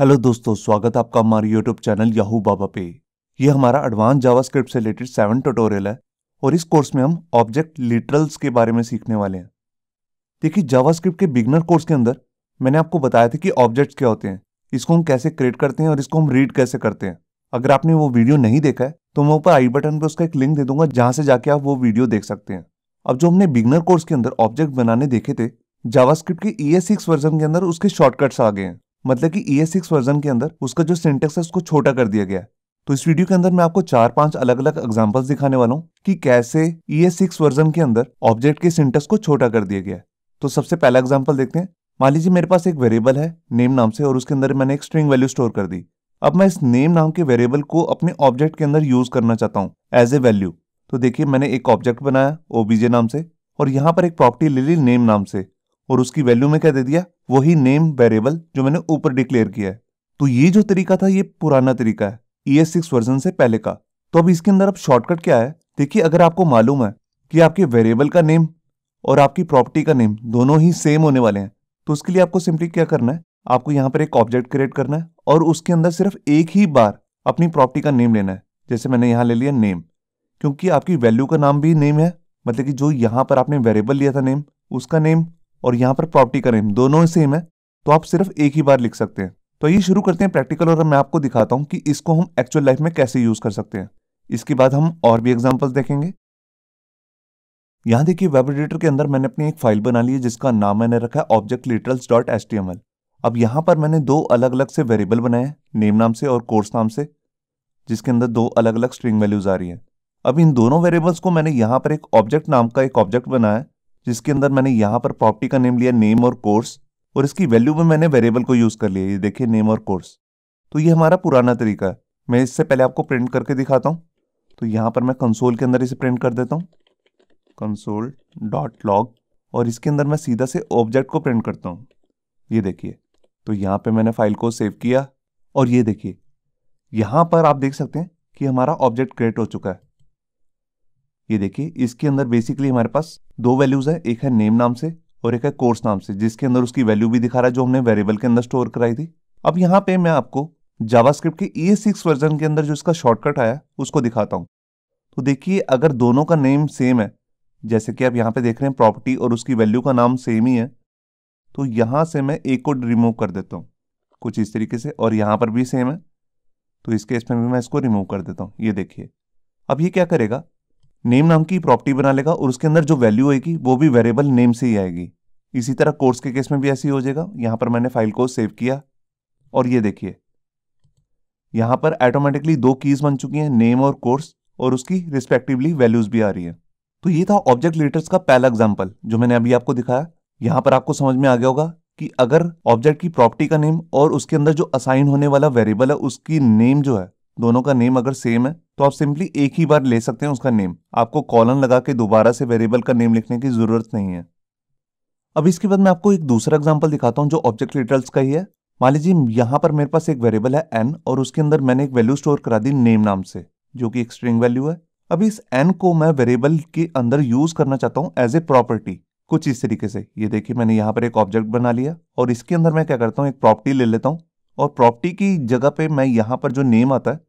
hello दोस्तों स्वागत है आपका हमारे यूट्यूब चैनल याहू बाबा पे ये हमारा एडवांस जावास्क्रिप्ट से रिलेटेड सेवन ट्यूटोरियल है और इस कोर्स में हम ऑब्जेक्ट लिटरल्स के बारे में सीखने वाले हैं देखिए जावास्क्रिप्ट के बिगनर कोर्स के अंदर मैंने आपको बताया था कि ऑब्जेक्ट्स क्या होते हैं इसको हम कैसे क्रिएट करते हैं और इसको हम रीड कैसे करते हैं अगर आपने वो वीडियो नहीं देखा है तो मैं ऊपर आई बटन पर उसका एक लिंक दे दूंगा जहाँ से जाके आप वो वीडियो देख सकते हैं अब जो हमने बिगनर कोर्स के अंदर ऑब्जेक्ट बनाने देखे थे जावास्क्रिप्ट के ई e वर्जन के अंदर उसके शॉर्टकट्स आ गए हैं मतलब कि ES6 वर्जन के अंदर उसका जो सिंटेक्स है उसको छोटा कर दिया गया है तो इस वीडियो के अंदर मैं आपको चार पांच अलग अलग एग्जांपल्स दिखाने वाला हूँ कि कैसे ई एस वर्जन के अंदर ऑब्जेक्ट के सिंटेक्स को छोटा कर दिया गया है तो सबसे पहला एग्जाम्पल देखते हैं मान लीजिए मेरे पास एक वेरिएबल है नेम नाम से और उसके अंदर मैंने एक स्ट्रिंग वैल्यू स्टोर कर दी अब मैं इस नेम नाम के वेरिएबल को अपने ऑब्जेक्ट के अंदर यूज करना चाहता हूँ एज ए वैल्यू तो देखिए मैंने एक ऑब्जेक्ट बनाया ओबीजे नाम से और यहाँ पर एक प्रॉपर्टी ले ली नेम नाम से और उसकी वैल्यू में क्या दे दिया वही नेम वेरिएबल जो मैंने ऊपर डिक्लेयर किया है तो ये जो तरीका था ये पुराना तरीका है ई एस सिक्स वर्जन से पहले का तो अब इसके अंदर अब शॉर्टकट क्या है देखिए अगर आपको मालूम है कि आपके वेरिएबल का नेम और आपकी प्रॉपर्टी का नेम दोनों ही सेम होने वाले हैं तो उसके लिए आपको सिंपली क्या करना है आपको यहाँ पर एक ऑब्जेक्ट क्रिएट करना है और उसके अंदर सिर्फ एक ही बार अपनी प्रॉपर्टी का नेम लेना है जैसे मैंने यहाँ ले लिया नेम क्योंकि आपकी वैल्यू का नाम भी नेम है मतलब कि जो यहाँ पर आपने वेरिएबल लिया था नेम उसका नेम और यहां पर प्रॉपर्टी का नेम दोनों ही सेम है तो आप सिर्फ एक ही बार लिख सकते हैं तो ये शुरू करते हैं प्रैक्टिकल और मैं आपको दिखाता हूं कि इसको हम एक्चुअल लाइफ में कैसे यूज कर सकते हैं इसके बाद हम और भी एग्जाम्पल्स देखेंगे यहां देखिए वेब एडिटर के अंदर मैंने अपनी एक फाइल बना ली है जिसका नाम मैंने रखा है object literals dot S T M L अब यहां पर मैंने दो अलग अलग से वेरिएबल बनाए हैं नेम नाम से और कोर्स नाम से जिसके अंदर दो अलग अलग स्ट्रिंग वैल्यूज आ रही है अब इन दोनों वेरिएबल्स को मैंने यहां पर एक ऑब्जेक्ट नाम का एक ऑब्जेक्ट बनाया है जिसके अंदर मैंने यहाँ पर प्रॉपर्टी का नेम लिया नेम और कोर्स और इसकी वैल्यू में मैंने वेरिएबल को यूज़ कर लिया ये देखिए नेम और कोर्स तो ये हमारा पुराना तरीका है मैं इससे पहले आपको प्रिंट करके दिखाता हूँ तो यहाँ पर मैं कंसोल के अंदर इसे प्रिंट कर देता हूँ कंसोल डॉट लॉग और इसके अंदर मैं सीधा से ऑब्जेक्ट को प्रिंट करता हूँ ये देखिए तो यहाँ पर मैंने फाइल को सेव किया और ये देखिए यहाँ पर आप देख सकते हैं कि हमारा ऑब्जेक्ट क्रिएट हो चुका है ये देखिए इसके अंदर बेसिकली हमारे पास दो वैल्यूज है एक है नेम नाम से और एक है कोर्स नाम से जिसके अंदर उसकी वैल्यू भी दिखा रहा है जो हमने वेरिएबल के अंदर स्टोर कराई थी अब यहाँ पे मैं आपको जावास्क्रिप्ट के ई सिक्स वर्जन के अंदर जो इसका शॉर्टकट आया उसको दिखाता हूँ तो देखिए अगर दोनों का नेम सेम है जैसे कि आप यहाँ पे देख रहे हैं प्रॉपर्टी और उसकी वैल्यू का नाम सेम ही है तो यहाँ से मैं एक को रिमूव कर देता हूँ कुछ इस तरीके से और यहाँ पर भी सेम है तो इसके इसमें में भी मैं इसको रिमूव कर देता हूँ ये देखिए अब ये क्या करेगा नेम नाम की प्रॉपर्टी बना लेगा और उसके अंदर जो वैल्यू आएगी वो भी वेरिएबल नेम से ही आएगी इसी तरह कोर्स के केस में भी ऐसे ही हो जाएगा यहां पर मैंने फाइल को सेव किया और ये देखिए यहाँ पर ऑटोमेटिकली दो कीज़ बन चुकी हैं नेम और कोर्स और उसकी रिस्पेक्टिवली वैल्यूज़ भी आ रही है तो ये था ऑब्जेक्ट लेटर्स का पहला एग्जाम्पल जो मैंने अभी आपको दिखाया यहां पर आपको समझ में आ गया होगा कि अगर ऑब्जेक्ट की प्रॉपर्टी का नेम और उसके अंदर जो असाइन होने वाला वेरिएबल है उसकी नेम जो है दोनों का नेम अगर सेम है तो आप सिंपली एक ही बार ले सकते हैं उसका नेम आपको कॉलन लगा के दोबारा से वेरिएबल का नेम लिखने की जरूरत नहीं है अब इसके बाद मैं आपको एक दूसरा एग्जाम्पल दिखाता हूँ जो ऑब्जेक्ट लिटरल्स का ही है मान लीजिए यहाँ पर मेरे पास एक वेरिएबल है एन और उसके अंदर मैंने एक वैल्यू स्टोर करा दी नेम नाम से जो कि एक स्ट्रिंग वैल्यू है अब इस एन को मैं वेरिएबल के अंदर यूज करना चाहता हूँ एज ए प्रॉपर्टी कुछ इस तरीके से ये देखिए मैंने यहाँ पर एक ऑब्जेक्ट बना लिया और इसके अंदर मैं क्या करता हूँ एक प्रॉपर्टी ले लेता हूँ और प्रॉपर्टी की जगह पे मैं यहाँ पर जो नेम आता है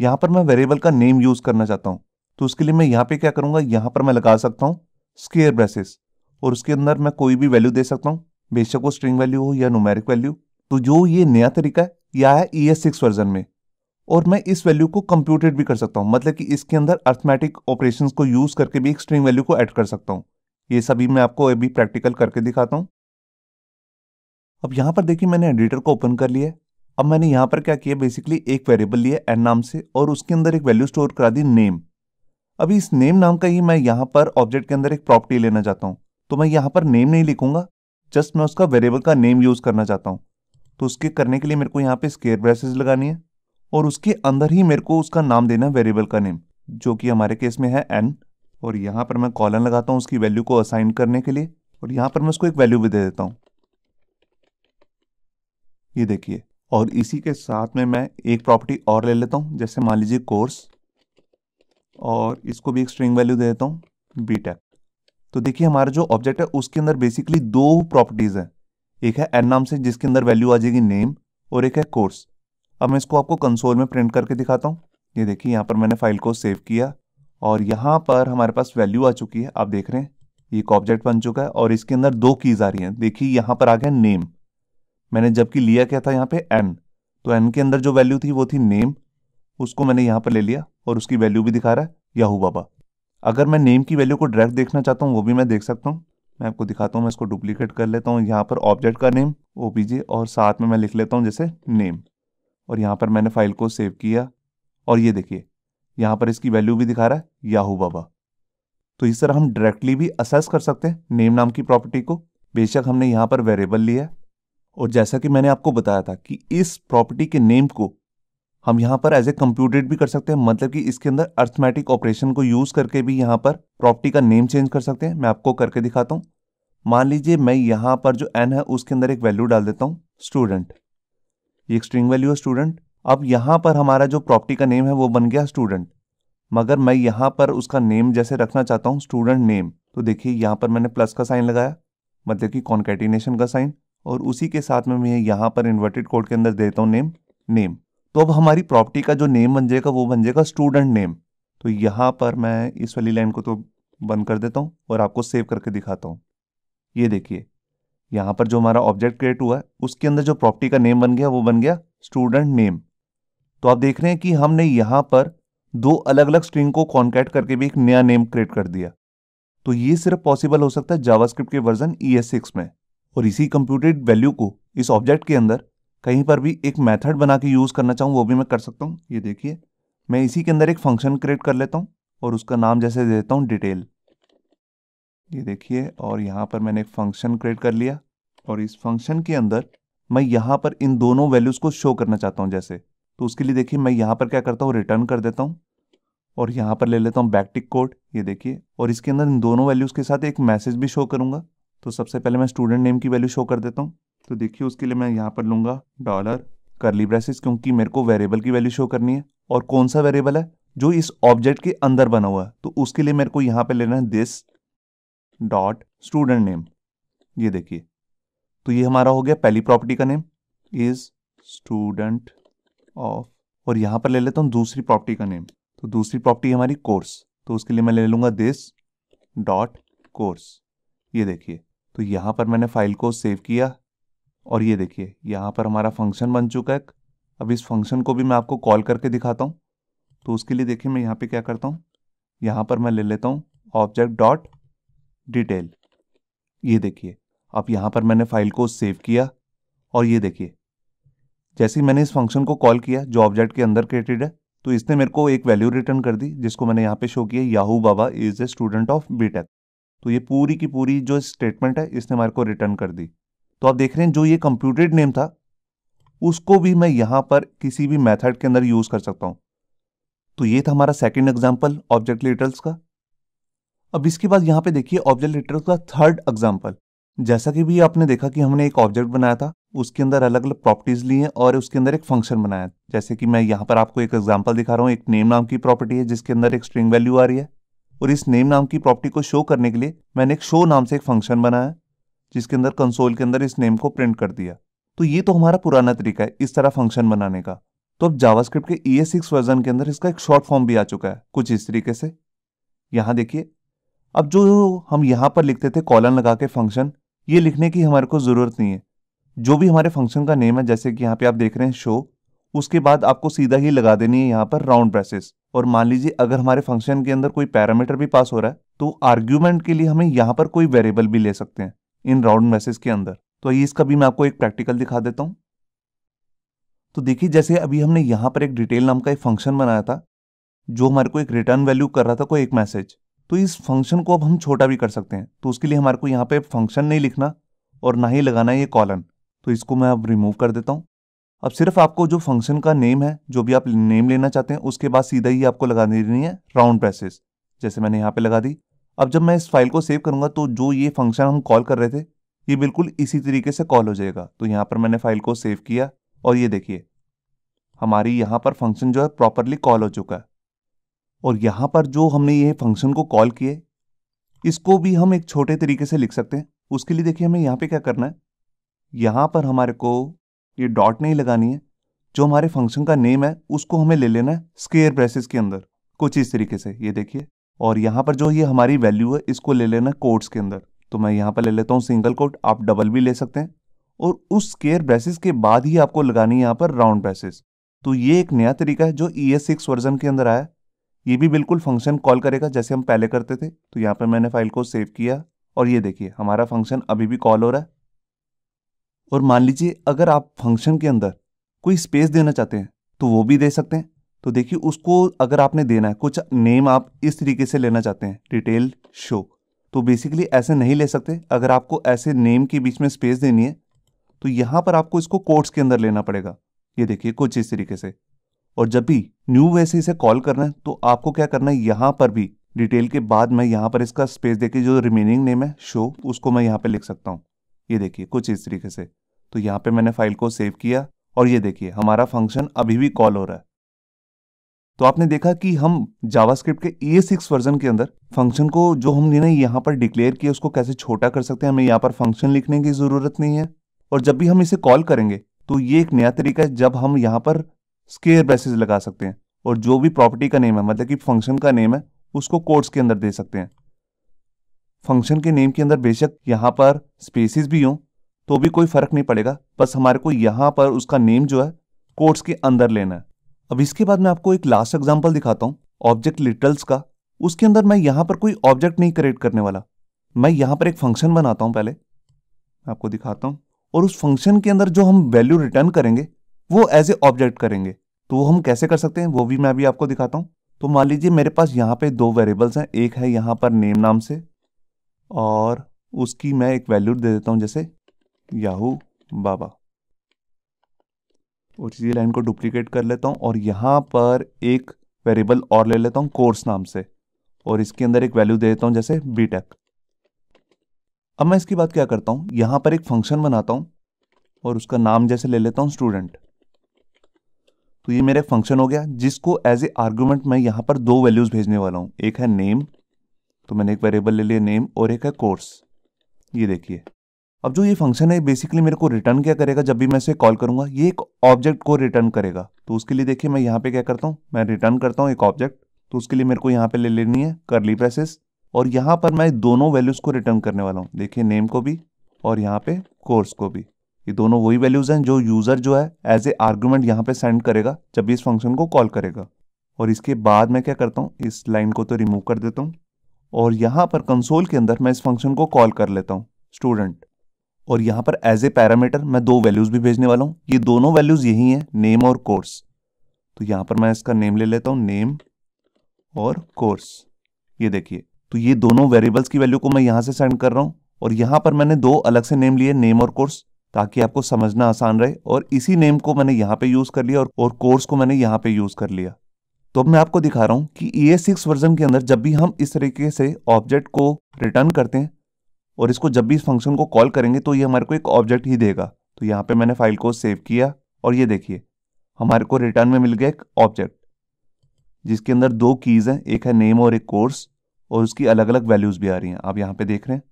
यहाँ पर मैं वेरिएबल का नेम यूज करना चाहता हूं तो उसके लिए मैं यहां पे क्या करूंगा यहां पर मैं लगा सकता हूं स्केयर ब्रेसेस और उसके अंदर मैं कोई भी वैल्यू दे सकता हूं बेशक वो स्ट्रिंग वैल्यू हो या नोमेरिक वैल्यू तो जो ये नया तरीका है यह है ई एस सिक्स वर्जन में और मैं इस वैल्यू को कंप्यूटेड भी कर सकता हूं मतलब कि इसके अंदर अर्थमेटिक ऑपरेशन को यूज करके भी एक स्ट्रिंग वैल्यू को एड कर सकता हूँ ये सभी मैं आपको अभी प्रैक्टिकल करके दिखाता हूँ अब यहां पर देखिए मैंने एडिटर को ओपन कर लिया है अब मैंने यहां पर क्या किया बेसिकली एक वेरिएबल लिया एन नाम से और उसके अंदर एक वैल्यू स्टोर करा दी नेम अभी इस नेम नाम का ही मैं यहां पर ऑब्जेक्ट के अंदर एक प्रॉपर्टी लेना चाहता हूं तो मैं यहां पर नेम नहीं लिखूंगा जस्ट मैं उसका वेरिएबल का नेम यूज़ करना चाहता हूं तो उसके करने के लिए मेरे को यहाँ पे स्केयर ब्रेसेस लगानी है और उसके अंदर ही मेरे को उसका नाम देना है वेरिएबल का नेम जो कि हमारे केस में है एन और यहां पर मैं कॉलन लगाता हूं उसकी वैल्यू को असाइन करने के लिए और यहां पर मैं उसको एक वैल्यू भी दे देता हूं ये देखिए और इसी के साथ में मैं एक प्रॉपर्टी और ले लेता हूँ जैसे मान लीजिए कोर्स और इसको भी एक स्ट्रिंग वैल्यू दे देता हूँ बी टैग तो देखिए हमारा जो ऑब्जेक्ट है उसके अंदर बेसिकली दो प्रॉपर्टीज़ हैं एक है एन नाम से जिसके अंदर वैल्यू आ जाएगी नेम और एक है कोर्स अब मैं इसको आपको कंसोल में प्रिंट करके दिखाता हूँ ये देखिए यहाँ पर मैंने फाइल को सेव किया और यहाँ पर हमारे पास वैल्यू आ चुकी है आप देख रहे हैं एक ऑब्जेक्ट बन चुका है और इसके अंदर दो कीज़ आ रही हैं देखिए यहाँ पर आ गया नेम मैंने जबकि लिया क्या था यहाँ पे एन तो एन के अंदर जो वैल्यू थी वो थी नेम उसको मैंने यहाँ पर ले लिया और उसकी वैल्यू भी दिखा रहा है याहू बाबा अगर मैं नेम की वैल्यू को डायरेक्ट देखना चाहता हूँ वो भी मैं देख सकता हूँ मैं आपको दिखाता हूँ मैं इसको डुप्लीकेट कर लेता हूँ यहाँ पर ऑब्जेक्ट का नेम ओ और साथ में मैं लिख लेता हूँ जैसे नेम और यहाँ पर मैंने फाइल को सेव किया और ये देखिए यहाँ पर इसकी वैल्यू भी दिखा रहा है याहू बाबा तो इस तरह हम डायरेक्टली भी असेस कर सकते हैं नेम नाम की प्रॉपर्टी को बेशक हमने यहाँ पर वेरिएबल लिया और जैसा कि मैंने आपको बताया था कि इस प्रॉपर्टी के नेम को हम यहाँ पर एज ए कंप्यूटेड भी कर सकते हैं मतलब कि इसके अंदर अर्थमेटिक ऑपरेशन को यूज़ करके भी यहाँ पर प्रॉपर्टी का नेम चेंज कर सकते हैं मैं आपको करके दिखाता हूँ मान लीजिए मैं यहाँ पर जो एन है उसके अंदर एक वैल्यू डाल देता हूँ स्टूडेंट ये एक स्ट्रिंग वैल्यू है स्टूडेंट अब यहाँ पर हमारा जो प्रॉपर्टी का नेम है वो बन गया स्टूडेंट मगर मैं यहाँ पर उसका नेम जैसे रखना चाहता हूँ स्टूडेंट नेम तो देखिए यहाँ पर मैंने प्लस का साइन लगाया मतलब कि कॉन्केटिनेशन का साइन और उसी के साथ में मैं यहाँ पर इन्वर्टेड कोड के अंदर देता हूँ नेम नेम तो अब हमारी प्रॉपर्टी का जो नेम बन जाएगा वो बन जाएगा स्टूडेंट नेम तो यहाँ पर मैं इस वाली लाइन को तो बंद कर देता हूँ और आपको सेव करके दिखाता हूँ ये देखिए यहाँ पर जो हमारा ऑब्जेक्ट क्रिएट हुआ है उसके अंदर जो प्रॉपर्टी का नेम बन गया वो बन गया स्टूडेंट नेम तो आप देख रहे हैं कि हमने यहाँ पर दो अलग अलग स्ट्रिंग को कॉन्कैट करके भी एक नया नेम क्रिएट कर दिया तो ये सिर्फ पॉसिबल हो सकता है जावास्क्रिप्ट के वर्जन ई e में और इसी कंप्यूटेड वैल्यू को इस ऑब्जेक्ट के अंदर कहीं पर भी एक मेथड बना के यूज़ करना चाहूँ वो भी मैं कर सकता हूँ ये देखिए मैं इसी के अंदर एक फंक्शन क्रिएट कर लेता हूँ और उसका नाम जैसे दे देता हूँ डिटेल ये देखिए और यहाँ पर मैंने एक फंक्शन क्रिएट कर लिया और इस फंक्शन के अंदर मैं यहाँ पर इन दोनों वैल्यूज़ को शो करना चाहता हूँ जैसे तो उसके लिए देखिए मैं यहाँ पर क्या करता हूँ रिटर्न कर देता हूँ और यहाँ पर ले लेता हूँ बैकटिक कोड ये देखिए और इसके अंदर इन दोनों वैल्यूज़ के साथ एक मैसेज भी शो करूँगा तो सबसे पहले मैं स्टूडेंट नेम की वैल्यू शो कर देता हूँ तो देखिए उसके लिए मैं यहाँ पर लूंगा डॉलर करली ब्रेसिस क्योंकि मेरे को वेरिएबल की वैल्यू शो करनी है और कौन सा वेरिएबल है जो इस ऑब्जेक्ट के अंदर बना हुआ है तो उसके लिए मेरे को यहाँ पर लेना है दिस डॉट स्टूडेंट नेम ये देखिए तो ये हमारा हो गया पहली प्रॉपर्टी का नेम इज स्टूडेंट ऑफ और यहाँ पर ले लेता हूँ दूसरी प्रॉपर्टी का नेम तो दूसरी प्रॉपर्टी हमारी कोर्स तो उसके लिए मैं ले लूंगा दिस डॉट कोर्स ये देखिए तो यहाँ पर मैंने फाइल को सेव किया और ये देखिए यहाँ पर हमारा फंक्शन बन चुका है अब इस फंक्शन को भी मैं आपको कॉल करके दिखाता हूँ तो उसके लिए देखिए मैं यहाँ पे क्या करता हूँ यहाँ पर मैं ले लेता हूँ ऑब्जेक्ट डॉट डिटेल ये देखिए अब यहाँ पर मैंने फाइल को सेव किया और ये देखिए जैसे ही मैंने इस फंक्शन को कॉल किया जो ऑब्जेक्ट के अंदर क्रिएटेड है तो इसने मेरे को एक वैल्यू रिटर्न कर दी जिसको मैंने यहाँ पे शो किया Yahoo Baba is a student of B तो ये पूरी की पूरी जो स्टेटमेंट है इसने हमारे को रिटर्न कर दी तो आप देख रहे हैं जो ये कंप्यूटेड नेम था उसको भी मैं यहाँ पर किसी भी मेथड के अंदर यूज़ कर सकता हूँ तो ये था हमारा सेकेंड एग्जाम्पल ऑब्जेक्ट लेटरल्स का अब इसके बाद यहाँ पे देखिए ऑब्जेक्ट लेटरल्स का थर्ड एग्जाम्पल जैसा कि भी आपने देखा कि हमने एक ऑब्जेक्ट बनाया था उसके अंदर अलग अलग प्रॉपर्टीज ली हैं और उसके अंदर एक फंक्शन बनाया जैसे कि मैं यहाँ पर आपको एक एग्जाम्पल दिखा रहा हूँ एक नेम नाम की प्रॉपर्टी है जिसके अंदर एक स्ट्रिंग वैल्यू आ रही है और इस नेम नाम की प्रॉपर्टी को शो करने के लिए मैंने एक शो नाम से एक फंक्शन बनाया जिसके अंदर कंसोल के अंदर इस नेम को प्रिंट कर दिया तो ये तो हमारा पुराना तरीका है इस तरह फंक्शन बनाने का तो अब जावास्क्रिप्ट के ई एस सिक्स वर्जन के अंदर इसका एक शॉर्ट फॉर्म भी आ चुका है कुछ इस तरीके से यहाँ देखिए अब जो हम यहाँ पर लिखते थे कॉलन लगा के फंक्शन ये लिखने की हमारे को ज़रूरत नहीं है जो भी हमारे फंक्शन का नेम है जैसे कि यहाँ पे आप देख रहे हैं शो उसके बाद आपको सीधा ही लगा देनी है यहाँ पर राउंड ब्रेसेस और मान लीजिए अगर हमारे फंक्शन के अंदर कोई पैरामीटर भी पास हो रहा है तो आर्ग्यूमेंट के लिए हमें यहाँ पर कोई वेरिएबल भी ले सकते हैं इन राउंड मैसेज के अंदर तो ये इसका भी मैं आपको एक प्रैक्टिकल दिखा देता हूँ तो देखिए जैसे अभी हमने यहाँ पर एक डिटेल नाम का एक फंक्शन बनाया था जो हमारे को एक रिटर्न वैल्यू कर रहा था कोई एक मैसेज तो इस फंक्शन को अब हम छोटा भी कर सकते हैं तो उसके लिए हमारे को यहाँ पे फंक्शन नहीं लिखना और ना ही लगाना ये कॉलन तो इसको मैं अब रिमूव कर देता हूँ अब सिर्फ आपको जो फंक्शन का नेम है जो भी आप नेम लेना चाहते हैं उसके बाद सीधा ही आपको लगा देनी है राउंड प्रेसेस जैसे मैंने यहाँ पे लगा दी अब जब मैं इस फाइल को सेव करूँगा तो जो ये फंक्शन हम कॉल कर रहे थे ये बिल्कुल इसी तरीके से कॉल हो जाएगा तो यहाँ पर मैंने फाइल को सेव किया और ये देखिए हमारी यहाँ पर फंक्शन जो है प्रॉपरली कॉल हो चुका है और यहाँ पर जो हमने ये फंक्शन को कॉल किए इसको भी हम एक छोटे तरीके से लिख सकते हैं उसके लिए देखिए हमें यहाँ पे क्या करना है यहाँ पर हमारे को ये डॉट नहीं लगानी है जो हमारे फंक्शन का नेम है उसको हमें ले लेना है स्केयर ब्रेसेस के अंदर कुछ इस तरीके से ये देखिए और यहाँ पर जो ये हमारी वैल्यू है इसको ले लेना कोट्स के अंदर तो मैं यहाँ पर ले लेता हूँ सिंगल कोट आप डबल भी ले सकते हैं और उस स्केयर ब्रेसेस के बाद ही आपको लगानी है यहाँ पर राउंड ब्रेसेस तो ये एक नया तरीका है जो ई एस सिक्स वर्जन के अंदर आया ये भी बिल्कुल फंक्शन कॉल करेगा जैसे हम पहले करते थे तो यहाँ पर मैंने फाइल को सेव किया और ये देखिए हमारा फंक्शन अभी भी कॉल हो रहा है और मान लीजिए अगर आप फंक्शन के अंदर कोई स्पेस देना चाहते हैं तो वो भी दे सकते हैं तो देखिए उसको अगर आपने देना है कुछ नेम आप इस तरीके से लेना चाहते हैं डिटेल शो तो बेसिकली ऐसे नहीं ले सकते अगर आपको ऐसे नेम के बीच में स्पेस देनी है तो यहाँ पर आपको इसको कोर्ट्स के अंदर लेना पड़ेगा ये देखिए कुछ इस तरीके से और जब भी न्यू वे से इसे कॉल करना है तो आपको क्या करना है यहाँ पर भी डिटेल के बाद मैं यहाँ पर इसका स्पेस देके जो रिमेनिंग नेम है शो उसको मैं यहाँ पर लिख सकता हूँ ये देखिए कुछ इस तरीके से तो यहाँ पे मैंने फाइल को सेव किया और ये देखिए हमारा फंक्शन अभी भी कॉल हो रहा है तो आपने देखा कि हम जावास्क्रिप्ट के ए सिक्स वर्जन के अंदर फंक्शन को जो हमने यहाँ पर डिक्लेयर किया उसको कैसे छोटा कर सकते हैं हमें यहाँ पर फंक्शन लिखने की ज़रूरत नहीं है और जब भी हम इसे कॉल करेंगे तो ये एक नया तरीका है जब हम यहाँ पर स्केयर ब्रेसेस लगा सकते हैं और जो भी प्रॉपर्टी का नेम है मतलब कि फंक्शन का नेम है उसको कोर्ट्स के अंदर दे सकते हैं फंक्शन के नेम के अंदर बेशक यहाँ पर स्पेसिस भी हों तो भी कोई फर्क नहीं पड़ेगा बस हमारे को यहाँ पर उसका नेम जो है कोर्ट्स के अंदर लेना है अब इसके बाद मैं आपको एक लास्ट एग्जाम्पल दिखाता हूँ ऑब्जेक्ट लिटल्स का उसके अंदर मैं यहाँ पर कोई ऑब्जेक्ट नहीं क्रिएट करने वाला मैं यहाँ पर एक फंक्शन बनाता हूँ पहले आपको दिखाता हूँ और उस फंक्शन के अंदर जो हम वैल्यू रिटर्न करेंगे वो एज ए ऑब्जेक्ट करेंगे तो वो हम कैसे कर सकते हैं वो भी मैं अभी आपको दिखाता हूँ तो मान लीजिए मेरे पास यहाँ पे दो वेरिएबल्स हैं एक है यहाँ पर नेम नाम से और उसकी मैं एक वैल्यू दे देता हूँ जैसे याहू बाबा और इसी लाइन को डुप्लीकेट कर लेता हूँ और यहाँ पर एक वेरिएबल और ले लेता हूँ कोर्स नाम से और इसके अंदर एक वैल्यू दे देता हूँ जैसे बी टेक अब मैं इसकी बात क्या करता हूँ यहाँ पर एक फंक्शन बनाता हूँ और उसका नाम जैसे ले लेता हूँ स्टूडेंट तो ये मेरा फंक्शन हो गया जिसको एज ए आर्ग्यूमेंट मैं यहाँ पर दो वैल्यूज़ भेजने वाला हूँ एक है नेम तो मैंने एक वेरिएबल ले लिया नेम और एक है कोर्स ये देखिए अब जो ये फंक्शन है बेसिकली मेरे को रिटर्न क्या करेगा जब भी मैं इसे कॉल करूंगा ये एक ऑब्जेक्ट को रिटर्न करेगा तो उसके लिए देखिए मैं यहाँ पे क्या करता हूँ मैं रिटर्न करता हूँ एक ऑब्जेक्ट तो उसके लिए मेरे को यहाँ पे ले लेनी है करली प्रेसेस और यहाँ पर मैं दोनों वैल्यूज़ को रिटर्न करने वाला हूँ देखिए नेम को भी और यहाँ पे कोर्स को भी ये दोनों वही वैल्यूज़ हैं जो यूज़र जो है एज ए आर्ग्यूमेंट यहाँ पे सेंड करेगा जब भी इस फंक्शन को कॉल करेगा और इसके बाद मैं क्या करता हूँ इस लाइन को तो रिमूव कर देता हूँ और यहां पर कंसोल के अंदर मैं इस फंक्शन को कॉल कर लेता हूं स्टूडेंट और यहां पर एज ए पैरामीटर मैं दो वैल्यूज़ भी भेजने वाला हूं ये दोनों वैल्यूज़ यही है नेम और कोर्स तो यहां पर मैं इसका नेम ले लेता हूं नेम और कोर्स ये देखिए तो ये दोनों वेरिएबल्स की वैल्यू को मैं यहां से सेंड कर रहा हूं और यहां पर मैंने दो अलग से नेम लिए नेम और कोर्स ताकि आपको समझना आसान रहे और इसी नेम को मैंने यहां पे यूज़ कर लिया और, और कोर्स को मैंने यहां पे यूज़ कर लिया तो अब मैं आपको दिखा रहा हूं कि ई सिक्स वर्जन के अंदर जब भी हम इस तरीके से ऑब्जेक्ट को रिटर्न करते हैं और इसको जब भी इस फंक्शन को कॉल करेंगे तो ये हमारे को एक ऑब्जेक्ट ही देगा तो यहाँ पे मैंने फाइल को सेव किया और ये देखिए हमारे को रिटर्न में मिल गया एक ऑब्जेक्ट जिसके अंदर दो कीज़ हैं एक है नेम और एक कोर्स और उसकी अलग अलग वैल्यूज़ भी आ रही हैं आप यहाँ पे देख रहे हैं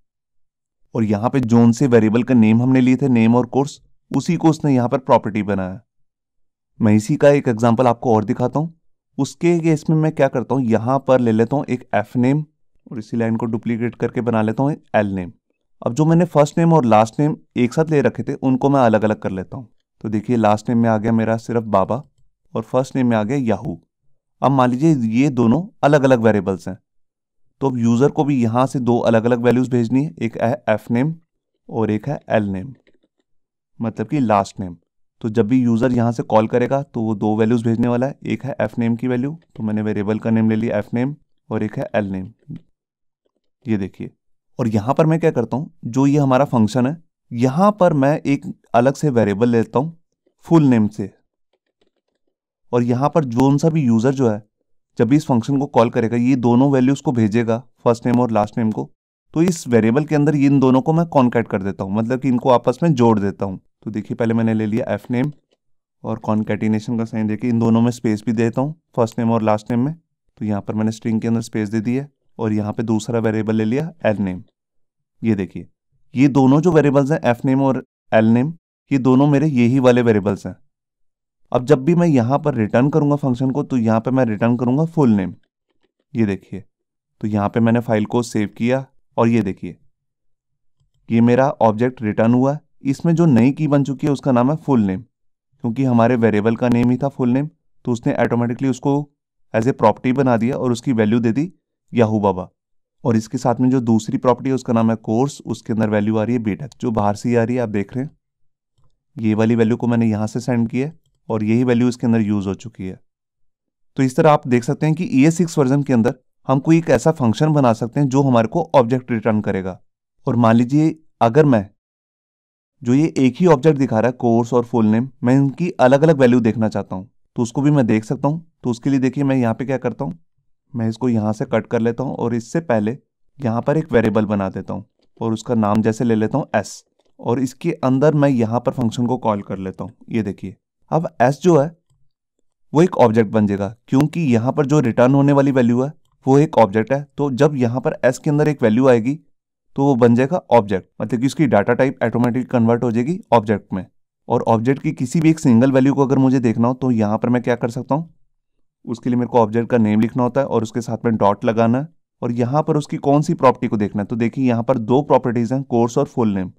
और यहाँ पे जोन से वेरिएबल का नेम हमने लिए थे नेम और कोर्स उसी को उसने यहाँ पर प्रॉपर्टी बनाया मैं इसी का एक एग्जाम्पल आपको और दिखाता हूँ उसके केस में मैं क्या करता हूँ यहाँ पर ले लेता हूँ एक एफ नेम और इसी लाइन को डुप्लीकेट करके बना लेता हूँ एल नेम अब जो मैंने फर्स्ट नेम और लास्ट नेम एक साथ ले रखे थे उनको मैं अलग अलग कर लेता हूँ तो देखिए लास्ट नेम में आ गया मेरा सिर्फ बाबा और फर्स्ट नेम में आ गया याहू अब मान लीजिए ये दोनों अलग अलग वेरिएबल्स हैं तो अब यूज़र को भी यहाँ से दो अलग अलग वैल्यूज़ भेजनी है एक है एफ नेम और एक है एल नेम मतलब कि लास्ट नेम तो जब भी यूज़र यहाँ से कॉल करेगा तो वो दो वैल्यूज़ भेजने वाला है एक है एफ नेम की वैल्यू तो मैंने वेरिएबल का नेम ले लिया एफ नेम और एक है एल नेम ये देखिए और यहाँ पर मैं क्या करता हूँ जो ये हमारा फंक्शन है यहाँ पर मैं एक अलग से वेरिएबल लेता हूँ फुल नेम से और यहाँ पर जोन सा भी यूज़र जो है जब भी इस फंक्शन को कॉल करेगा ये दोनों वैल्यूज़ को भेजेगा फर्स्ट नेम और लास्ट नेम को तो इस वेरिएबल के अंदर इन दोनों को मैं कॉन्कैट कर देता हूँ मतलब कि इनको आपस में जोड़ देता हूँ तो देखिए पहले मैंने ले लिया एफ नेम और कॉन्केटिनेशन का साइन देखिए इन दोनों में स्पेस भी देता हूँ फर्स्ट नेम और लास्ट नेम में तो यहाँ पर मैंने स्ट्रिंग के अंदर स्पेस दे दी है और यहाँ पे दूसरा वेरिएबल ले लिया एल नेम ये देखिए ये दोनों जो वेरिएबल्स हैं एफ नेम और एल नेम ये दोनों मेरे यही वाले वेरिएबल्स हैं अब जब भी मैं यहाँ पर रिटर्न करूँगा फंक्शन को तो यहाँ पर मैं रिटर्न करूँगा फुल नेम ये देखिए तो यहाँ पर मैंने फाइल को सेव किया और ये देखिए ये मेरा ऑब्जेक्ट रिटर्न हुआ इसमें जो नई की बन चुकी है उसका नाम है फुल नेम क्योंकि हमारे वेरिएबल का नेम ही था फुल नेम तो उसने ऑटोमेटिकली उसको एज ए प्रॉपर्टी बना दिया और उसकी वैल्यू दे दी याहू बाबा और इसके साथ में जो दूसरी प्रॉपर्टी है उसका नाम है कोर्स उसके अंदर वैल्यू आ रही है बेटक e जो बाहर से आ रही है आप देख रहे हैं ये वाली वैल्यू को मैंने यहाँ से सेंड किया है और यही वैल्यू इसके अंदर यूज़ हो चुकी है तो इस तरह आप देख सकते हैं कि ई सिक्स वर्जन के अंदर हम कोई एक ऐसा फंक्शन बना सकते हैं जो हमारे को ऑब्जेक्ट रिटर्न करेगा और मान लीजिए अगर मैं जो ये एक ही ऑब्जेक्ट दिखा रहा है कोर्स और फुल नेम मैं इनकी अलग अलग वैल्यू देखना चाहता हूँ तो उसको भी मैं देख सकता हूँ तो उसके लिए देखिए मैं यहाँ पे क्या करता हूँ मैं इसको यहाँ से कट कर लेता हूँ और इससे पहले यहाँ पर एक वेरिएबल बना देता हूँ और उसका नाम जैसे ले लेता हूँ एस और इसके अंदर मैं यहाँ पर फंक्शन को कॉल कर लेता हूँ ये देखिए अब एस जो है वो एक ऑब्जेक्ट बन जाएगा क्योंकि यहाँ पर जो रिटर्न होने वाली वैल्यू है वो एक ऑब्जेक्ट है तो जब यहाँ पर एस के अंदर एक वैल्यू आएगी तो वो बन जाएगा ऑब्जेक्ट मतलब कि उसकी डाटा टाइप ऑटोमेटिक कन्वर्ट हो जाएगी ऑब्जेक्ट में और ऑब्जेक्ट की किसी भी एक सिंगल वैल्यू को अगर मुझे देखना हो तो यहाँ पर मैं क्या कर सकता हूँ उसके लिए मेरे को ऑब्जेक्ट का नेम लिखना होता है और उसके साथ में डॉट लगाना है और यहाँ पर उसकी कौन सी प्रॉपर्टी को देखना है तो देखिए यहाँ पर दो प्रॉपर्टीज़ हैं कोर्स और फुल नेम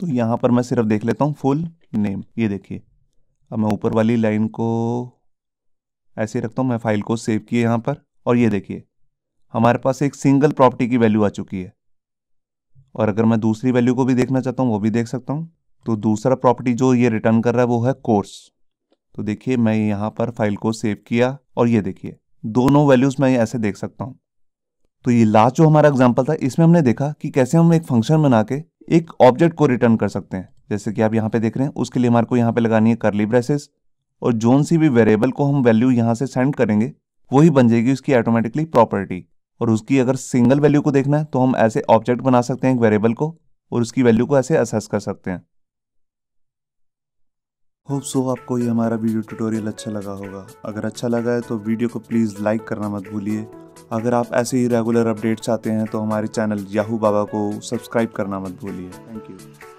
तो यहाँ पर मैं सिर्फ देख लेता हूँ फुल नेम ये देखिए अब मैं ऊपर वाली लाइन को ऐसे रखता हूँ मैं फाइल को सेव किए यहाँ पर और ये देखिए हमारे पास एक सिंगल प्रॉपर्टी की वैल्यू आ चुकी है और अगर मैं दूसरी वैल्यू को भी देखना चाहता हूँ वो भी देख सकता हूँ तो दूसरा प्रॉपर्टी जो ये रिटर्न कर रहा है वो है कोर्स तो देखिए मैं यहाँ पर फाइल को सेव किया और ये देखिए दोनों वैल्यूज़ मैं ऐसे देख सकता हूँ तो ये लास्ट जो हमारा एग्जाम्पल था इसमें हमने देखा कि कैसे हम एक फंक्शन बना के एक ऑब्जेक्ट को रिटर्न कर सकते हैं जैसे कि आप यहाँ पे देख रहे हैं उसके लिए हमारे को यहाँ पे लगानी है करली ब्रेसेस और जोन सी भी वेरिएबल को हम वैल्यू यहाँ से सेंड करेंगे वही बन जाएगी उसकी ऑटोमेटिकली प्रॉपर्टी और उसकी अगर सिंगल वैल्यू को देखना है तो हम ऐसे ऑब्जेक्ट बना सकते हैं एक वेरिएबल को और उसकी वैल्यू को ऐसे असेस कर सकते हैं होप सो आपको ये हमारा वीडियो ट्यूटोरियल अच्छा लगा होगा अगर अच्छा लगा है तो वीडियो को प्लीज़ लाइक करना मत भूलिए अगर आप ऐसे ही रेगुलर अपडेट्स चाहते हैं तो हमारे चैनल याहू बाबा को सब्सक्राइब करना मत भूलिए थैंक यू